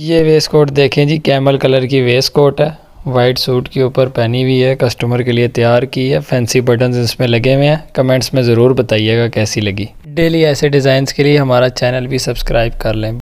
ये waistcoat देखें जी कैमल कलर की वेस्ट कोट है वाइट सूट के ऊपर पहनी हुई है कस्टमर के लिए तैयार की है फैंसी बटन इसमें लगे हुए हैं कमेंट्स में ज़रूर बताइएगा कैसी लगी डेली ऐसे डिज़ाइंस के लिए हमारा चैनल भी सब्सक्राइब कर लें